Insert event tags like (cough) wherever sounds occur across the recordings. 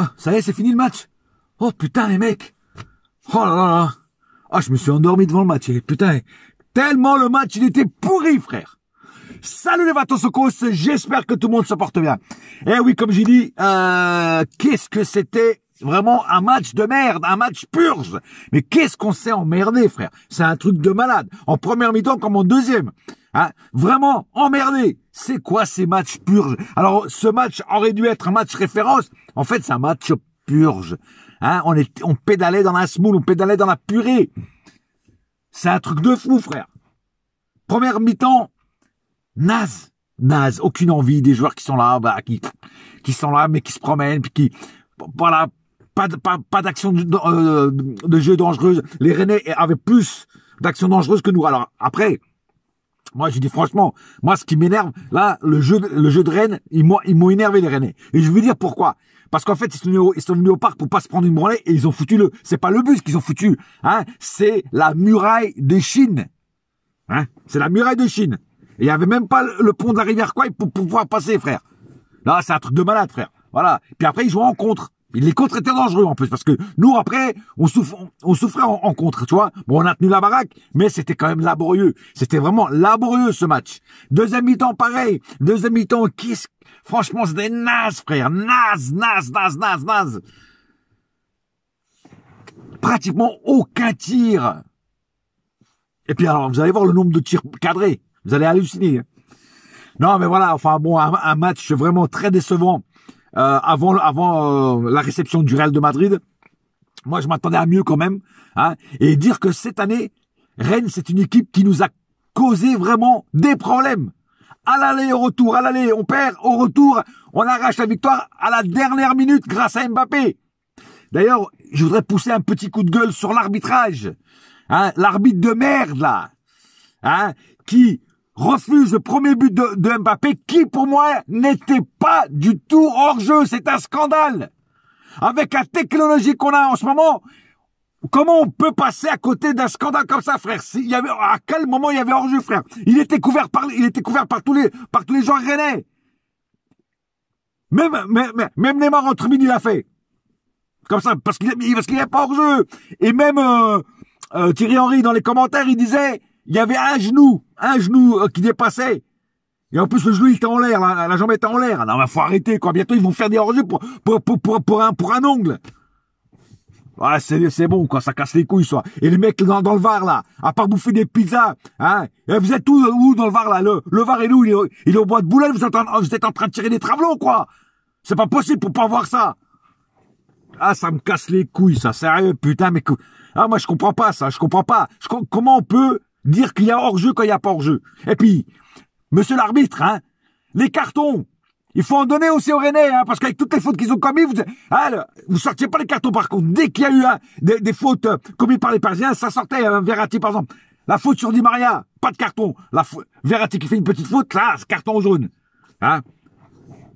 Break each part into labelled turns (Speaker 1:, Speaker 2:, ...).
Speaker 1: Ah, ça y est, c'est fini le match Oh putain les mecs Oh là là là Ah, je me suis endormi devant le match. Eh. putain, eh. tellement le match, il était pourri, frère Salut les Vatosokos, j'espère que tout le monde se porte bien. Eh oui, comme j'ai dit, euh, qu'est-ce que c'était vraiment un match de merde, un match purge. Mais qu'est-ce qu'on s'est emmerdé, frère C'est un truc de malade. En première mi-temps comme en deuxième. Hein? Vraiment, emmerdé C'est quoi ces matchs purges Alors, ce match aurait dû être un match référence. En fait, c'est un match purge. Hein? on, est, on pédalait dans la semoule, on pédalait dans la purée. C'est un truc de fou, frère. Première mi-temps, naze. Naze, aucune envie des joueurs qui sont là, bah, qui, qui sont là, mais qui se promènent, qui, voilà, pas, pas d'action de, euh, de jeu dangereuse. Les Rennais avaient plus d'action dangereuse que nous. Alors après, moi, je dis franchement, moi, ce qui m'énerve, là, le jeu, le jeu de Rennes, ils m'ont, ils m'ont énervé les Rennais. Et je veux dire pourquoi. Parce qu'en fait, ils sont, venus au, ils parc pour pas se prendre une branlée et ils ont foutu le, c'est pas le bus qu'ils ont foutu, hein, c'est la muraille de Chine. Hein, c'est la muraille de Chine. Et il y avait même pas le pont de la rivière quoi pour pouvoir passer, frère. Là, c'est un truc de malade, frère. Voilà. Puis après, ils jouent en contre. Il Les contre étaient dangereux en plus, parce que nous, après, on, souffre, on souffrait en, contre, tu vois. Bon, on a tenu la baraque, mais c'était quand même laborieux. C'était vraiment laborieux ce match. Deuxième mi-temps, pareil. Deuxième mi-temps, quest Franchement, c'était naze, frère. Naze, naze, naze, naze, naze. Pratiquement aucun tir. Et puis alors, vous allez voir le nombre de tirs cadrés. Vous allez halluciner. Hein. Non, mais voilà, enfin bon, un match vraiment très décevant euh, avant, avant euh, la réception du Real de Madrid. Moi, je m'attendais à mieux quand même. Hein, et dire que cette année, Rennes, c'est une équipe qui nous a causé vraiment des problèmes. À l'aller, au retour, à l'aller, on perd, au retour, on arrache la victoire à la dernière minute grâce à Mbappé. D'ailleurs, je voudrais pousser un petit coup de gueule sur l'arbitrage. Hein, l'arbitre de merde, là. Hein, qui, refuse le premier but de, Mbappé qui, pour moi, n'était pas du tout hors-jeu. C'est un scandale. Avec la technologie qu'on a en ce moment, Comment on peut passer à côté d'un scandale comme ça, frère y avait, À quel moment il y avait hors-jeu, frère Il était couvert par, il était couvert par tous les, par tous les gens rennais. Même, même, même Neymar entre midi l'a fait. Comme ça, parce qu'il, parce qu'il n'y pas hors-jeu. Et même euh, euh, Thierry Henry dans les commentaires, il disait il y avait un genou, un genou euh, qui dépassait. Et en plus, le genou, il était en l'air, la, jambe était en l'air. Non, mais faut arrêter, quoi. Bientôt, ils vont faire des hors pour, pour, pour, un, pour un ongle. Ouais, c'est, bon, quoi. Ça casse les couilles, ça. Et les mecs dans, le Var, là, à part bouffer des pizzas, hein. Eh, vous êtes où, dans le Var, là? Le, Var est où? Il est, au, il au bois de boulet Vous êtes en, vous êtes en train de tirer des travaux, quoi. C'est pas possible pour pas voir ça. Ah, ça me casse les couilles, ça. Sérieux, putain, mais, ah, moi, je comprends pas ça. Je comprends pas. Je, comment on peut, dire qu'il y a hors-jeu quand il n'y a pas hors-jeu. Et puis, monsieur l'arbitre, hein, les cartons, il faut en donner aussi aux Rennais, hein, parce qu'avec toutes les fautes qu'ils ont commises, vous, ne ah, vous sortiez pas les cartons par contre. Dès qu'il y a eu hein, des, fautes euh, commises par les Parisiens, ça sortait. verati hein, Verratti par exemple, la faute sur Di Maria, pas de carton. La Verratti qui fait une petite faute, là, carton jaune. Hein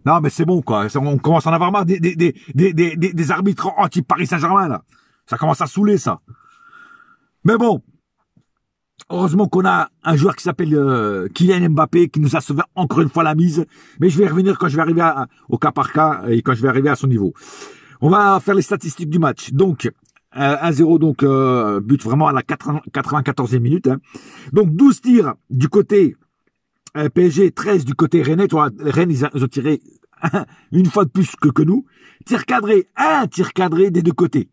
Speaker 1: non mais c'est bon quoi, on commence à en avoir marre des, des, des, des, des arbitres anti-Paris Saint-Germain là. Ça commence à saouler ça. Mais bon, Heureusement qu'on a un joueur qui s'appelle euh, Kylian Mbappé qui nous a sauvé encore une fois la mise. Mais je vais revenir quand je vais arriver au cas par cas et quand je vais arriver à son niveau. On va faire les statistiques du match. Donc, 1-0, euh, donc euh, but vraiment à la 94e minute. Hein. Donc 12 tirs du côté PSG, 13 du côté Rennes. Toi, Rennes, ils, ont tiré (laughs) une fois de plus que, que nous. Tir cadré, un tir cadré des deux côtés.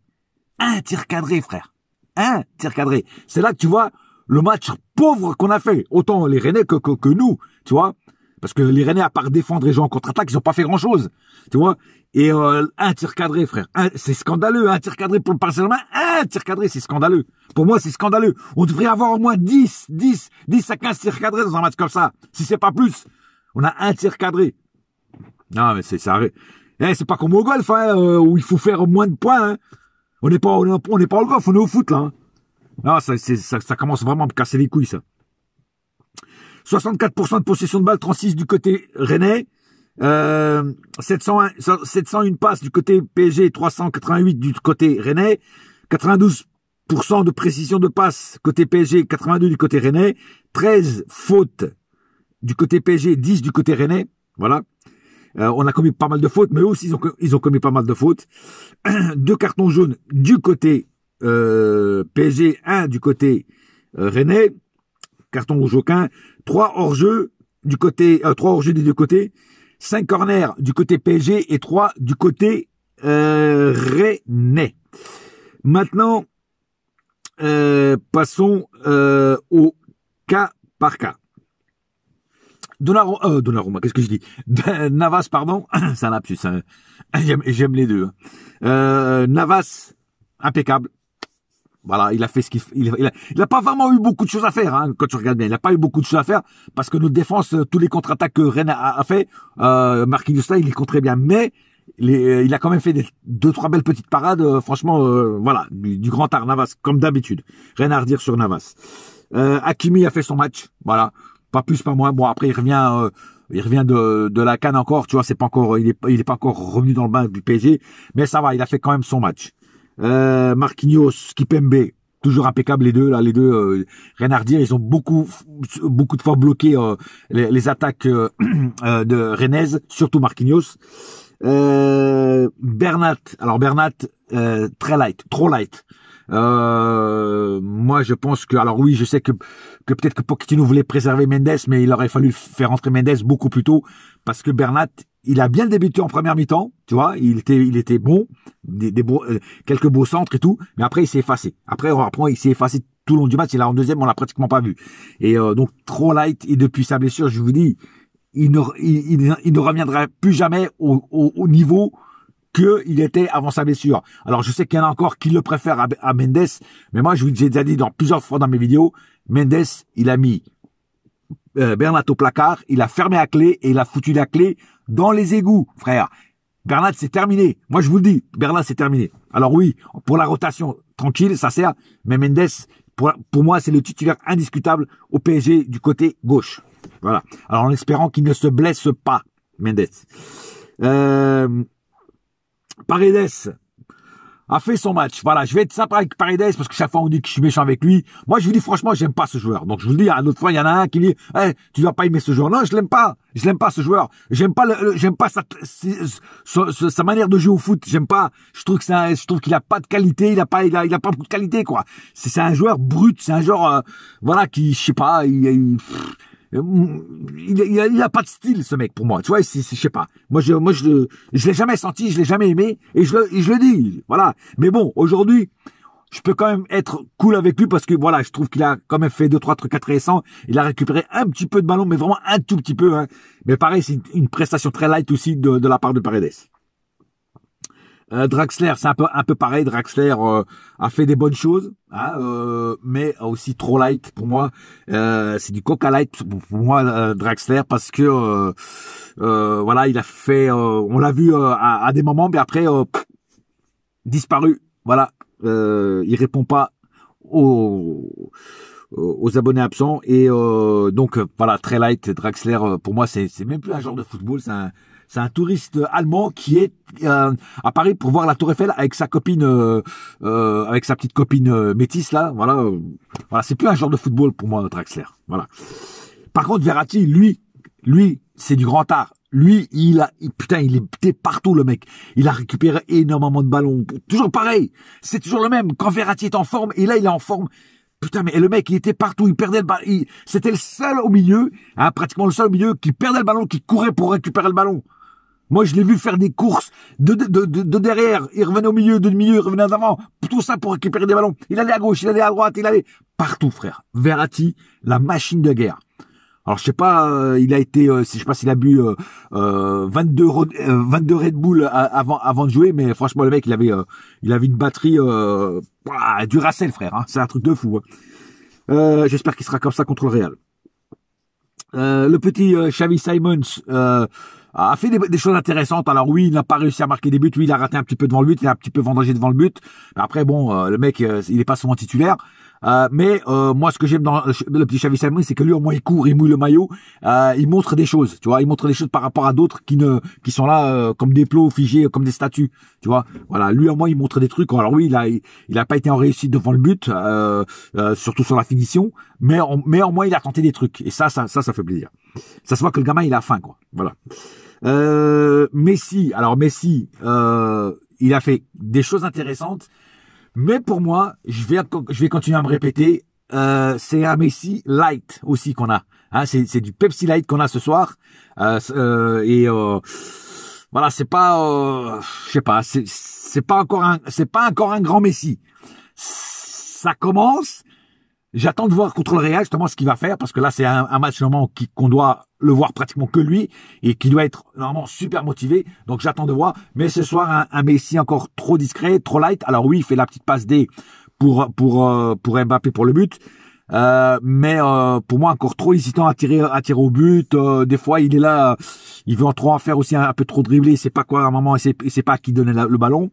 Speaker 1: Un tir cadré, frère. Un tir cadré. C'est là que tu vois le match pauvre qu'on a fait, autant les Rennais que, nous, tu vois. Parce que les Rennais, à part défendre les gens en contre-attaque, ils n'ont pas fait grand-chose, tu vois. Et euh, un tir cadré, frère, c'est scandaleux, un tir cadré pour le Paris un tir cadré, c'est scandaleux. Pour moi, c'est scandaleux. On devrait avoir au moins 10, 10, 10 à 15 tirs cadrés dans un match comme ça, si c'est pas plus. On a un tir cadré. Non, mais c'est ça. Eh, c'est pas comme au golf, hein, euh, où il faut faire moins de points. Hein. On n'est pas, on n'est pas au golf, on est au foot là. Hein. Ah, ça, ça, commence vraiment à me casser les couilles, ça. 64% de possession de balle, 36 du côté rennais. Euh, 701, 701 passes du côté PSG, 388 du côté rennais. 92% de précision de passe côté PSG, 82 du côté rennais. 13 fautes du côté PSG, 10 du côté rennais. Voilà. Euh, on a commis pas mal de fautes, mais eux aussi, ils ont, ils ont commis pas mal de fautes. (clears throat) Deux cartons jaunes du côté euh, PSG 1 du côté euh, rennais, carton rouge aucun, 3 hors-jeu du côté, 3 euh, hors-jeu des deux côtés, 5 corners du côté PSG et 3 du côté rennais. Maintenant, passons au cas par cas. Donnarumma, qu'est-ce que je dis (laughs) Navas, pardon, (coughs) c'est un plus hein. j'aime les deux. Hein. Navas, impeccable, voilà, il a fait ce qu'il il, a, pas vraiment eu beaucoup de choses à faire hein, quand tu regardes bien. Il n'a pas eu beaucoup de choses à faire parce que notre défense, euh, tous les contre-attaques que Rennes a, fait, euh, Marquinhos là, il les très bien, mais euh, il a quand même fait des, deux trois belles petites parades. Euh, franchement, voilà, du, grand art Navas comme d'habitude. Rien à redire sur Navas. Euh, Hakimi a fait son match, voilà, pas plus pas moins. Bon après il revient il revient de, la canne encore, tu vois, c'est pas encore, il est, il est pas encore revenu dans le bain du PSG, mais ça va, il a fait quand même son match euh, Marquinhos, Kipembe, toujours impeccable les deux là, les deux euh, ils ont beaucoup beaucoup de fois bloqué euh, les, attaques euh, (clears throat) euh, de Rennes, surtout Marquinhos. Bernat, alors Bernat très light, trop light. moi, je pense que, alors oui, je sais que, que peut-être que Pochettino voulait préserver Mendes, mais il aurait fallu faire entrer Mendes beaucoup plus tôt parce que Bernat, il a bien débuté en première mi-temps, tu vois, il était, il était bon, des, des beaux, euh, quelques beaux centres et tout, mais après il s'est effacé. Après, on apprend, il s'est effacé tout le long du match. Il a en deuxième, on l'a pratiquement pas vu. Et euh, donc trop light. Et depuis sa blessure, je vous dis, il ne, il, il, ne reviendra plus jamais au, au, niveau que il était avant sa blessure. Alors je sais qu'il y en a encore qui le préfèrent à, à Mendes, mais moi je vous ai déjà dit dans plusieurs fois dans mes vidéos, Mendes, il a mis euh, Bernat au placard, il a fermé à clé et il a foutu la clé dans les égouts, frère. Bernat, c'est terminé. Moi, je vous le dis, Bernat, c'est terminé. Alors oui, pour la rotation, tranquille, ça sert. Mais Mendes, pour, pour moi, c'est le titulaire indiscutable au PSG du côté gauche. Voilà. Alors en espérant qu'il ne se blesse pas, Mendes. Euh, Paredes, a fait son match. Voilà, je vais être sympa avec Paredes parce que chaque fois on dit que je suis méchant avec lui. Moi, je vous dis franchement, j'aime pas ce joueur. Donc je vous le dis, à l'autre fois, il y en a un qui dit, eh, tu vas pas aimer ce joueur. Non, je l'aime pas. Je l'aime pas ce joueur. J'aime pas, j'aime pas sa, sa, manière de jouer au foot. J'aime pas. Je trouve que ça, je trouve qu'il a pas de qualité. Il a pas, il a, il a pas beaucoup de qualité quoi. C'est un joueur brut. C'est un joueur, euh, voilà, qui, je sais pas, il, euh, mm, il, il, a, il a pas de style ce mec pour moi. Tu vois, c'est, je sais pas. Moi je moi je je l'ai jamais senti, je l'ai jamais aimé et je le je le dis. Voilà. Mais bon, aujourd'hui, je peux quand même être cool avec lui parce que voilà, je trouve qu'il a quand même fait deux trois trucs intéressants. Il a récupéré un petit peu de ballon, mais vraiment un tout petit peu. Hein. Mais pareil, c'est une prestation très light aussi de, de la part de Paredes. Euh, Draxler, c'est un peu un peu pareil. Draxler euh, a fait des bonnes choses, hein, euh, mais aussi trop light pour moi. c'est du coca light pour, moi Draxler parce que voilà, il a fait, on l'a vu à, des moments, mais après disparu. Voilà, il répond pas aux aux abonnés absents et donc voilà très light Draxler pour moi c'est c'est même plus un genre de football c'est un c'est un touriste allemand qui est euh, à Paris pour voir la Tour Eiffel avec sa copine, euh, euh, avec sa petite copine métisse là. Voilà, voilà, c'est plus un genre de football pour moi notre Axler. Voilà. Par contre, Verratti, lui, lui, c'est du grand art. Lui, il a, il, putain, il était partout le mec. Il a récupéré énormément de ballons. Toujours pareil. C'est toujours le même. Quand Verratti est en forme, et là, il est en forme. Putain, mais le mec, il était partout, il perdait le ballon. C'était le seul au milieu, hein, pratiquement le seul au milieu, qui perdait le ballon, qui courait pour récupérer le ballon. Moi, je l'ai vu faire des courses de, de, derrière. Il revenait au milieu, de milieu, il revenait en avant. Tout ça pour récupérer des ballons. Il allait à gauche, il allait à droite, il allait partout, frère. Verratti, la machine de guerre. Alors je sais pas, euh, il a été, euh, je sais pas s'il a bu 22, euh, euh, Red Bull avant avant de jouer, mais franchement le mec il avait il avait une batterie du Racel frère, hein. c'est un truc de fou. Hein. J'espère qu'il sera comme ça contre le Real. le petit Xavi Simons, a fait des, choses intéressantes. Alors oui, il n'a pas réussi à marquer des buts. Oui, il a raté un petit peu devant le but. Il a un petit peu vendangé devant le but. Mais après, bon, euh, le mec, euh, il n'est pas souvent titulaire. Euh, mais euh, moi, ce que j'aime dans euh, le petit Chavis c'est que lui, au moins, il court, il mouille le maillot, il montre des choses, tu vois, il montre des choses par rapport à d'autres qui ne, qui sont là comme des plots figés, comme des statues, tu vois. Voilà, lui au moins, il montre des trucs. Alors oui, il a, il, a pas été en réussite devant le but, surtout sur la finition, mais, en, mais au moins, il a tenté des trucs. Et ça, ça, ça, ça fait plaisir. Ça se voit que le gamin, il a faim, quoi. Voilà. Messi, alors Messi, il a fait des choses intéressantes mais pour moi, je vais, je vais continuer à me répéter, euh, c'est un Messi light aussi qu'on a. Hein, c'est du Pepsi light qu'on a ce soir. Euh, euh et euh, voilà, c'est pas, euh, je sais pas, c'est pas encore un, c'est pas encore un grand Messi. Ça commence, J'attends de voir contre le Real justement ce qu'il va faire parce que là c'est un, un, match normalement qu'on doit le voir pratiquement que lui et qui doit être normalement super motivé. Donc j'attends de voir. Mais ce soir un, Messi encore trop discret, trop light. Alors oui il fait la petite passe D pour pour euh, pour Mbappé pour le but. Euh, mais euh, pour moi encore trop hésitant à tirer à tirer au but des fois il est là il veut en trop en faire aussi un, peu trop dribbler C'est pas quoi à un moment il c'est pas qui donner le ballon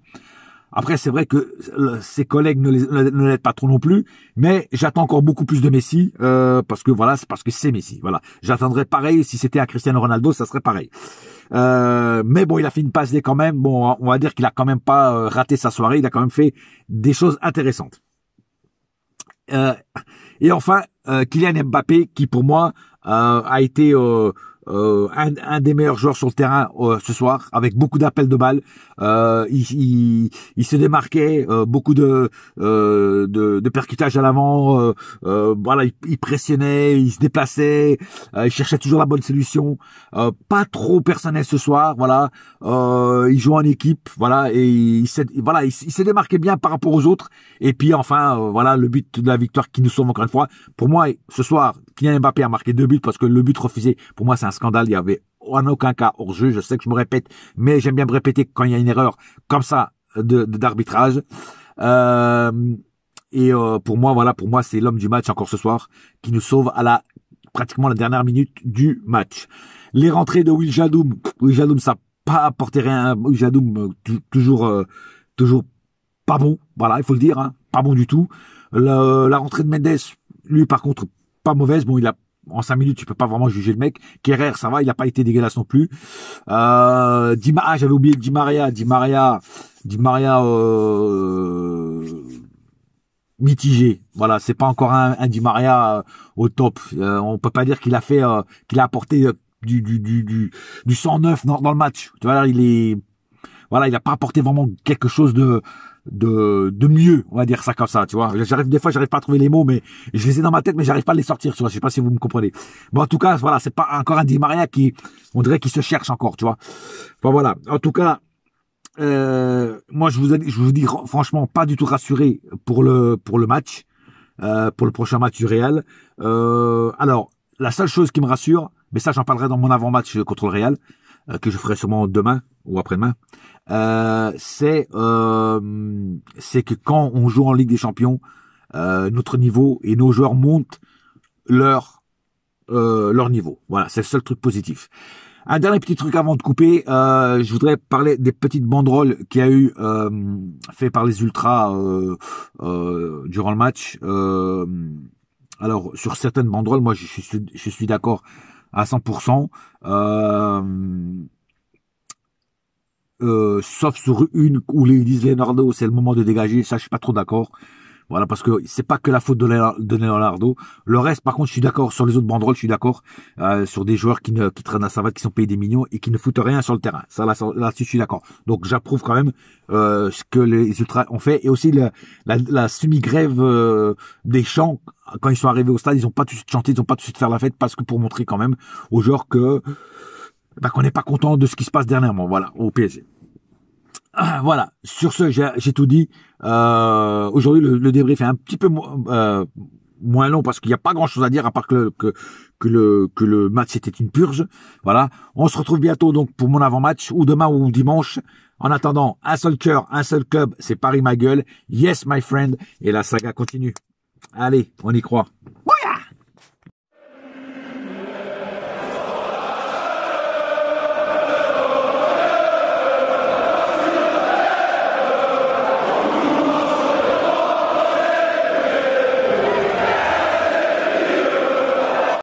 Speaker 1: après, c'est vrai que euh, ses collègues ne, l'aident pas trop non plus, mais j'attends encore beaucoup plus de Messi euh, parce que voilà, c'est parce que c'est Messi. Voilà, j'attendrais pareil si c'était à Cristiano Ronaldo, ça serait pareil. Euh, mais bon, il a fait une passe dès quand même. Bon, on va dire qu'il a quand même pas raté sa soirée. Il a quand même fait des choses intéressantes. et enfin, Kylian Mbappé, qui pour moi a été euh, un, des meilleurs joueurs sur le terrain euh, ce soir, avec beaucoup d'appels de balles. Euh, il, se démarquait, beaucoup de, de, de à l'avant. voilà, il, pressionnait, il se déplaçait, il cherchait toujours la bonne solution. pas trop personnel ce soir, voilà. il joue en équipe, voilà, et il s'est, voilà, il, s'est démarqué bien par rapport aux autres. Et puis enfin, voilà, le but de la victoire qui nous sauve encore une fois. Pour moi, ce soir, Kylian Mbappé a marqué deux buts parce que le but refusé, pour moi, c'est un scandale. Il y avait en aucun cas hors jeu. Je sais que je me répète, mais j'aime bien me répéter quand il y a une erreur comme ça d'arbitrage. De, d'arbitrage euh, et euh, pour moi, voilà, pour moi, c'est l'homme du match encore ce soir qui nous sauve à la pratiquement la dernière minute du match. Les rentrées de Will Jadoum, Will ça pas apporté rien. Hein. Will euh, toujours, toujours pas bon. Voilà, il faut le dire, hein. pas bon du tout. la rentrée de Mendes, lui par contre, pas mauvaise. Bon, il a en cinq minutes, tu peux pas vraiment juger le mec. Kerrer, ça va, il a pas été dégueulasse non plus. Euh, Dima, ah, j'avais oublié Di Maria, Di Maria, Di Maria euh, mitigé. Voilà, c'est pas encore un, un Di Maria euh, au top. Euh, on peut pas dire qu'il a fait, qu'il a apporté du, du, du, du, du 109 dans, dans le match. Tu vois, il est, voilà, il a pas apporté vraiment quelque chose de de, de mieux, on va dire ça comme ça, tu vois. J'arrive des fois, j'arrive pas à trouver les mots, mais je les ai dans ma tête, mais j'arrive pas à les sortir, tu vois. Je sais pas si vous me comprenez. Bon, en tout cas, voilà, c'est pas encore un Di Maria qui, on dirait qu'il se cherche encore, tu vois. Bon, voilà. En tout cas, euh, moi, je vous, je vous dis franchement, pas du tout rassuré pour le pour le match, euh, pour le prochain match du Real. Euh, alors, la seule chose qui me rassure, mais ça, j'en parlerai dans mon avant-match contre le Real. Euh, que je ferai sûrement demain ou après-demain, euh, c'est euh, c'est que quand on joue en Ligue des Champions, notre niveau et nos joueurs montent leur leur niveau. Voilà, c'est le seul truc positif. Un dernier petit truc avant de couper, je voudrais parler des petites banderoles qui a eu fait par les ultras durant le match. alors sur certaines banderoles, moi je suis, je suis d'accord à 100%. Euh, euh, sauf sur une où ils disent Leonardo, c'est le moment de dégager. Ça, je suis pas trop d'accord. Voilà, parce que c'est pas que la faute de Leonardo. Le reste, par contre, je suis d'accord sur les autres banderoles, je suis d'accord euh, sur des joueurs qui, traînent à savate, qui sont payés des millions et qui ne foutent rien sur le terrain. Ça, là-dessus, je suis d'accord. Donc, j'approuve quand même euh, ce que les ultras ont fait et aussi la, semi-grève euh, des chants quand ils sont arrivés au stade, ils n'ont pas tout de suite chanté, ils n'ont pas tout de suite faire la fête parce que pour montrer quand même aux joueurs que bah, qu'on n'est pas content de ce qui se passe dernièrement, voilà, au PSG. (clears throat) voilà, sur ce, j'ai tout dit. Euh, aujourd'hui, le, débrief est un petit peu euh, moins long parce qu'il n'y a pas grand-chose à dire à part que le, que, le, que le match était une purge. Voilà, on se retrouve bientôt donc pour mon avant-match ou demain ou dimanche. En attendant, un seul cœur, un seul club, c'est Paris ma gueule. Yes my friend et la saga continue. Allez, on y croit.